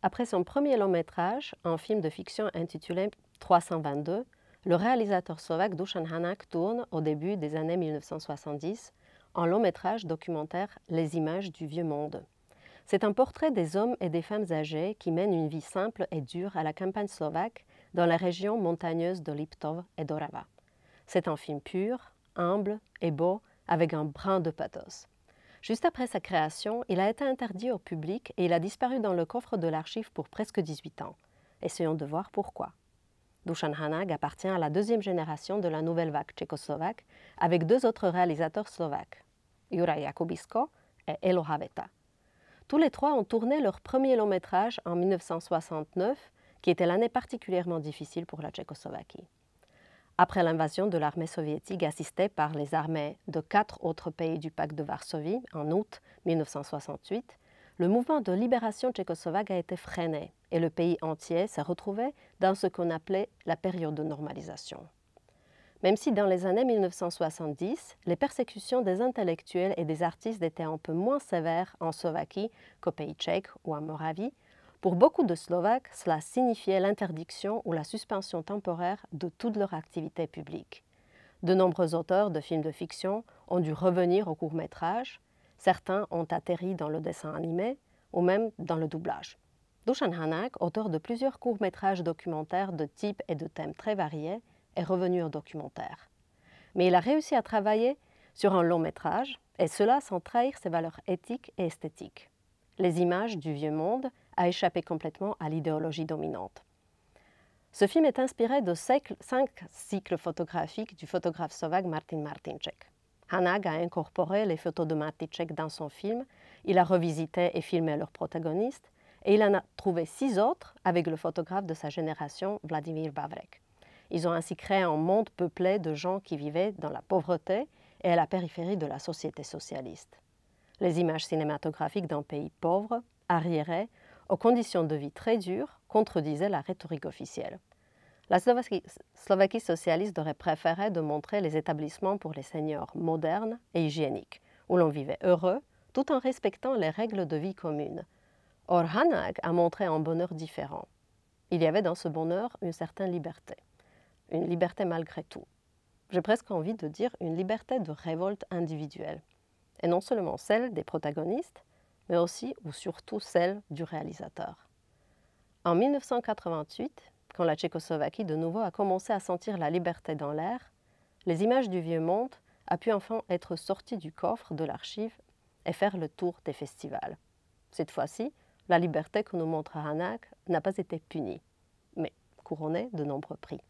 Après son premier long métrage, un film de fiction intitulé 322, le réalisateur slovaque Dusan Hanak tourne, au début des années 1970, un long métrage documentaire Les images du vieux monde. C'est un portrait des hommes et des femmes âgées qui mènent une vie simple et dure à la campagne slovaque dans la région montagneuse de Liptov et d'Orava. C'est un film pur, humble et beau, avec un brin de pathos. Juste après sa création, il a été interdit au public et il a disparu dans le coffre de l'archive pour presque 18 ans. Essayons de voir pourquoi. Dusan Hanag appartient à la deuxième génération de la nouvelle vague tchécoslovaque avec deux autres réalisateurs slovaques, Juraj Jakubisko et Elo Haveta. Tous les trois ont tourné leur premier long métrage en 1969, qui était l'année particulièrement difficile pour la Tchécoslovaquie après l'invasion de l'armée soviétique assistée par les armées de quatre autres pays du pacte de Varsovie en août 1968, le mouvement de libération tchécoslovaque a été freiné et le pays entier s'est retrouvé dans ce qu'on appelait la période de normalisation. Même si dans les années 1970, les persécutions des intellectuels et des artistes étaient un peu moins sévères en Slovaquie qu'au pays tchèque ou en Moravie, pour beaucoup de Slovaques, cela signifiait l'interdiction ou la suspension temporaire de toute leur activité publique. De nombreux auteurs de films de fiction ont dû revenir au court métrage, certains ont atterri dans le dessin animé ou même dans le doublage. Dusan Hanak, auteur de plusieurs courts-métrages documentaires de types et de thèmes très variés, est revenu au documentaire. Mais il a réussi à travailler sur un long métrage, et cela sans trahir ses valeurs éthiques et esthétiques. Les images du vieux monde a échappé complètement à l'idéologie dominante. Ce film est inspiré de cinq, cycles photographiques du photographe sauvage Martin Martinček. Hanag a incorporé les photos de Martinček dans son film, il a revisité et filmé leurs protagonistes, et il en a trouvé six autres avec le photographe de sa génération, Vladimir Bavrek. Ils ont ainsi créé un monde peuplé de gens qui vivaient dans la pauvreté et à la périphérie de la société socialiste. Les images cinématographiques d'un pays pauvre, arriéré, aux conditions de vie très dures, contredisait la rhétorique officielle. La Slovaquie, socialiste aurait préféré de montrer les établissements pour les seniors modernes et hygiéniques, où l'on vivait heureux tout en respectant les règles de vie communes. Or Hanag a montré un bonheur différent. Il y avait dans ce bonheur une certaine liberté, une liberté malgré tout. J'ai presque envie de dire une liberté de révolte individuelle, et non seulement celle des protagonistes, mais aussi ou surtout celle du réalisateur. En 1988, quand la Tchécoslovaquie de nouveau a commencé à sentir la liberté dans l'air, les images du vieux monde a pu enfin être sorties du coffre de l'archive et faire le tour des festivals. Cette fois-ci, la liberté que nous montre Hanak n'a pas été punie, mais couronnée de nombreux prix.